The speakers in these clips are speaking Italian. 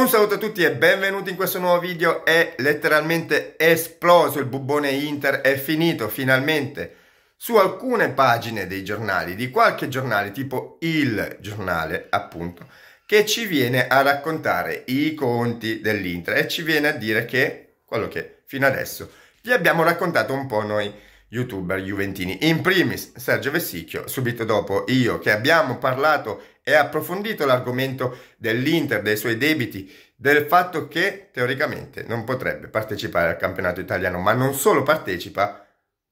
Un saluto a tutti e benvenuti in questo nuovo video. È letteralmente esploso il bubbone Inter, è finito finalmente su alcune pagine dei giornali, di qualche giornale, tipo il giornale appunto, che ci viene a raccontare i conti dell'Inter e ci viene a dire che quello che fino adesso vi abbiamo raccontato un po' noi youtuber juventini. In primis Sergio Vessicchio, subito dopo io che abbiamo parlato e approfondito l'argomento dell'Inter, dei suoi debiti, del fatto che teoricamente non potrebbe partecipare al campionato italiano, ma non solo partecipa,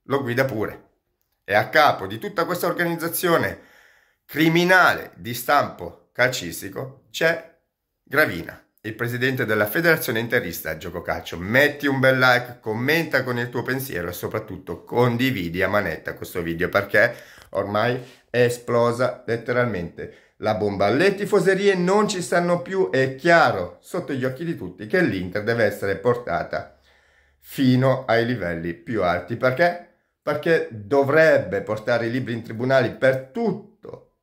lo guida pure. È a capo di tutta questa organizzazione criminale di stampo calcistico c'è Gravina, il presidente della Federazione Interista Gioco Calcio. Metti un bel like, commenta con il tuo pensiero e soprattutto condividi a manetta questo video perché ormai è esplosa letteralmente la bomba alle tifoserie non ci stanno più, è chiaro sotto gli occhi di tutti che l'Inter deve essere portata fino ai livelli più alti. Perché? Perché dovrebbe portare i libri in tribunale per tutto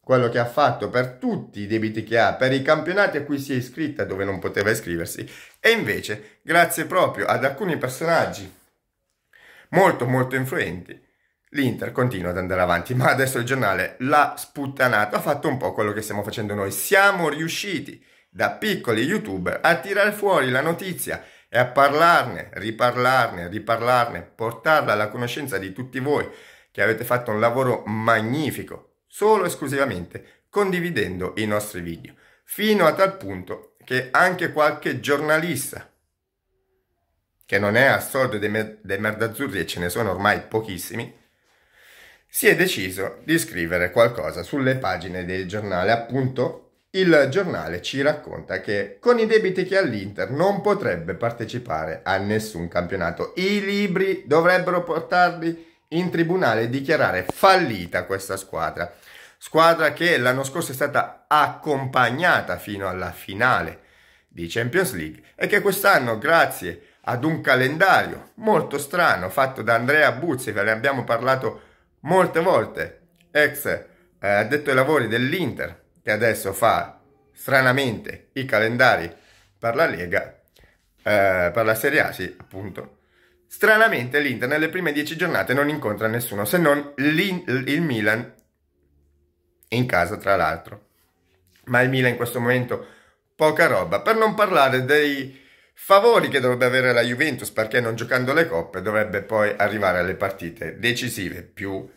quello che ha fatto, per tutti i debiti che ha, per i campionati a cui si è iscritta dove non poteva iscriversi. E invece, grazie proprio ad alcuni personaggi molto molto influenti, L'Inter continua ad andare avanti, ma adesso il giornale l'ha sputtanato, ha fatto un po' quello che stiamo facendo noi. Siamo riusciti da piccoli youtuber a tirar fuori la notizia e a parlarne, riparlarne, riparlarne, portarla alla conoscenza di tutti voi che avete fatto un lavoro magnifico, solo e esclusivamente condividendo i nostri video, fino a tal punto che anche qualche giornalista, che non è assorto dei, mer- dei merdazzurri e ce ne sono ormai pochissimi, si è deciso di scrivere qualcosa sulle pagine del giornale. Appunto, il giornale ci racconta che con i debiti che ha l'Inter non potrebbe partecipare a nessun campionato. I libri dovrebbero portarli in tribunale e dichiarare fallita questa squadra. Squadra che l'anno scorso è stata accompagnata fino alla finale di Champions League e che quest'anno, grazie ad un calendario molto strano fatto da Andrea Buzzi, ve ne abbiamo parlato molte volte ex eh, addetto ai lavori dell'Inter che adesso fa stranamente i calendari per la Lega, eh, per la Serie A, sì, appunto. Stranamente l'Inter nelle prime dieci giornate non incontra nessuno se non il Milan in casa, tra l'altro. Ma il Milan in questo momento poca roba, per non parlare dei Favori che dovrebbe avere la Juventus perché non giocando le coppe dovrebbe poi arrivare alle partite decisive più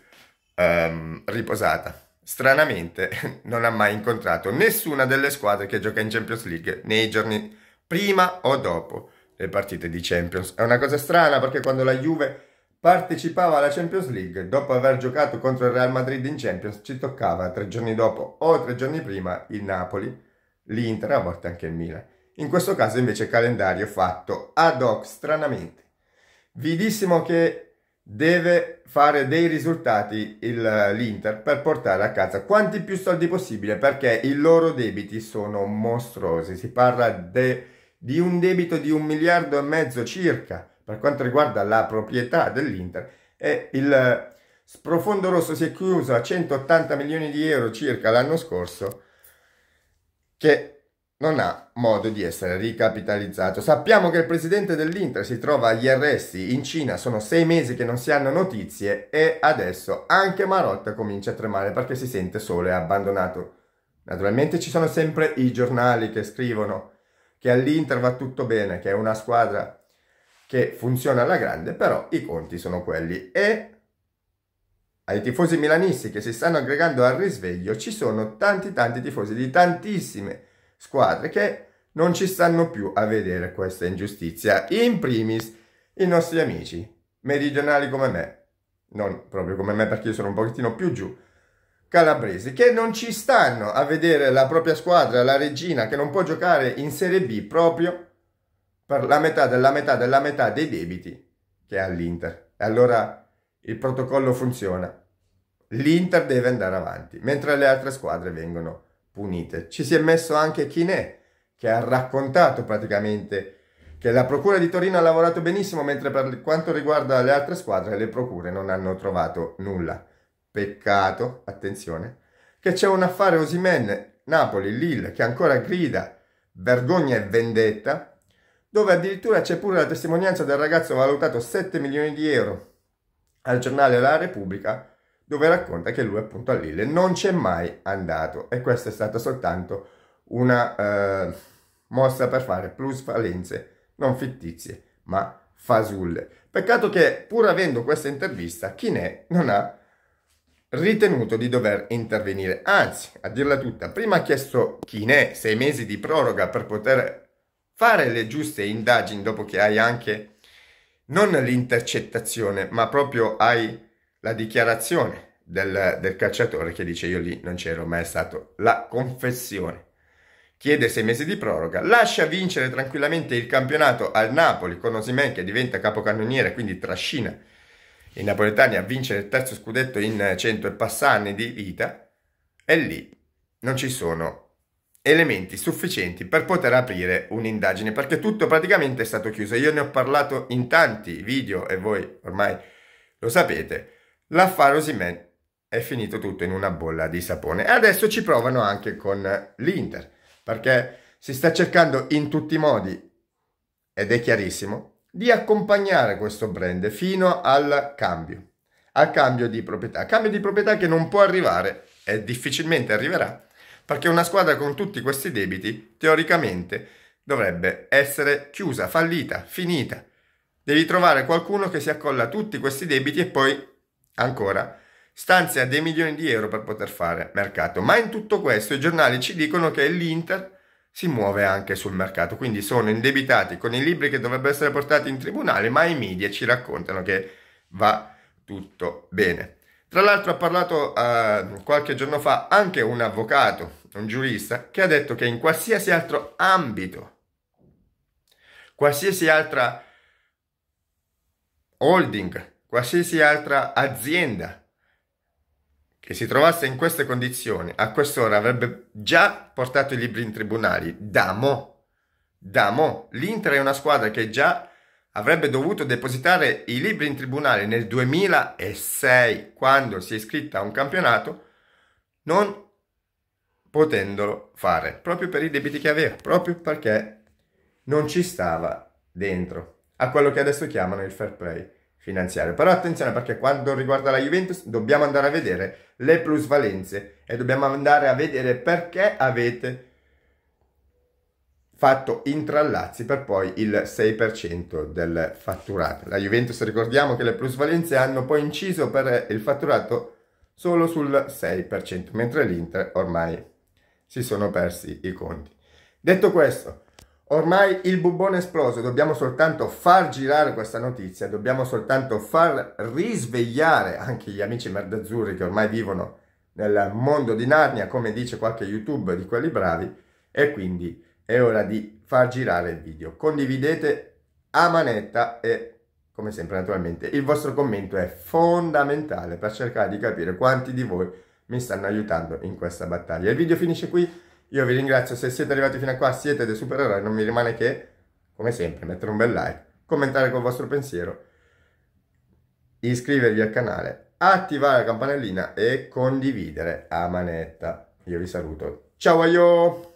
um, riposata. Stranamente non ha mai incontrato nessuna delle squadre che gioca in Champions League nei giorni prima o dopo le partite di Champions. È una cosa strana perché quando la Juve partecipava alla Champions League dopo aver giocato contro il Real Madrid in Champions ci toccava tre giorni dopo o tre giorni prima il Napoli, l'Inter, a volte anche il Milan. In questo caso invece calendario fatto ad hoc stranamente. Vidissimo che deve fare dei risultati il, l'Inter per portare a casa quanti più soldi possibile perché i loro debiti sono mostruosi. Si parla de, di un debito di un miliardo e mezzo circa per quanto riguarda la proprietà dell'Inter e il sprofondo rosso si è chiuso a 180 milioni di euro circa l'anno scorso che non ha modo di essere ricapitalizzato. Sappiamo che il presidente dell'Inter si trova agli arresti in Cina, sono sei mesi che non si hanno notizie e adesso anche Marotta comincia a tremare perché si sente solo e abbandonato. Naturalmente ci sono sempre i giornali che scrivono che all'Inter va tutto bene, che è una squadra che funziona alla grande, però i conti sono quelli e ai tifosi milanisti che si stanno aggregando al risveglio ci sono tanti tanti tifosi di tantissime squadre che non ci stanno più a vedere questa ingiustizia. In primis i nostri amici meridionali come me, non proprio come me perché io sono un pochettino più giù, calabresi, che non ci stanno a vedere la propria squadra, la regina, che non può giocare in Serie B proprio per la metà della metà della metà dei debiti che ha l'Inter. E allora il protocollo funziona. L'Inter deve andare avanti, mentre le altre squadre vengono punite. Ci si è messo anche Chinè, che ha raccontato praticamente che la Procura di Torino ha lavorato benissimo, mentre per quanto riguarda le altre squadre le procure non hanno trovato nulla. Peccato, attenzione, che c'è un affare Osimen, Napoli, Lille, che ancora grida vergogna e vendetta, dove addirittura c'è pure la testimonianza del ragazzo valutato 7 milioni di euro al giornale La Repubblica, dove racconta che lui appunto a Lille non c'è mai andato e questa è stata soltanto una eh, mossa per fare plusvalenze non fittizie ma fasulle. Peccato che pur avendo questa intervista Chinè non ha ritenuto di dover intervenire, anzi a dirla tutta prima ha chiesto Chinè sei mesi di proroga per poter fare le giuste indagini dopo che hai anche non l'intercettazione ma proprio hai la dichiarazione del, del calciatore che dice io lì non c'ero mai stato, la confessione. Chiede sei mesi di proroga, lascia vincere tranquillamente il campionato al Napoli con Osimen che diventa capocannoniere, quindi trascina i napoletani a vincere il terzo scudetto in cento e passanni di vita, e lì non ci sono elementi sufficienti per poter aprire un'indagine, perché tutto praticamente è stato chiuso. Io ne ho parlato in tanti video e voi ormai lo sapete l'affare Osimen è finito tutto in una bolla di sapone. E adesso ci provano anche con l'Inter, perché si sta cercando in tutti i modi, ed è chiarissimo, di accompagnare questo brand fino al cambio, al cambio di proprietà. Cambio di proprietà che non può arrivare e difficilmente arriverà, perché una squadra con tutti questi debiti, teoricamente, dovrebbe essere chiusa, fallita, finita. Devi trovare qualcuno che si accolla tutti questi debiti e poi Ancora, stanzia dei milioni di euro per poter fare mercato, ma in tutto questo i giornali ci dicono che l'Inter si muove anche sul mercato, quindi sono indebitati con i libri che dovrebbero essere portati in tribunale, ma i media ci raccontano che va tutto bene. Tra l'altro ha parlato eh, qualche giorno fa anche un avvocato, un giurista, che ha detto che in qualsiasi altro ambito, qualsiasi altra holding qualsiasi altra azienda che si trovasse in queste condizioni a quest'ora avrebbe già portato i libri in tribunali. Damo, damo, l'Inter è una squadra che già avrebbe dovuto depositare i libri in tribunale nel 2006 quando si è iscritta a un campionato, non potendolo fare, proprio per i debiti che aveva, proprio perché non ci stava dentro a quello che adesso chiamano il fair play finanziario. Però attenzione perché quando riguarda la Juventus dobbiamo andare a vedere le plusvalenze e dobbiamo andare a vedere perché avete fatto intrallazzi per poi il 6% del fatturato. La Juventus ricordiamo che le plusvalenze hanno poi inciso per il fatturato solo sul 6%, mentre l'Inter ormai si sono persi i conti. Detto questo, Ormai il bubone è esploso, dobbiamo soltanto far girare questa notizia, dobbiamo soltanto far risvegliare anche gli amici merdazzurri che ormai vivono nel mondo di Narnia, come dice qualche YouTube di quelli bravi, e quindi è ora di far girare il video. Condividete a manetta e, come sempre naturalmente, il vostro commento è fondamentale per cercare di capire quanti di voi mi stanno aiutando in questa battaglia. Il video finisce qui. Io vi ringrazio, se siete arrivati fino a qua, siete dei supereroi, non mi rimane che, come sempre, mettere un bel like, commentare col vostro pensiero, iscrivervi al canale, attivare la campanellina e condividere a manetta. Io vi saluto. Ciao a io!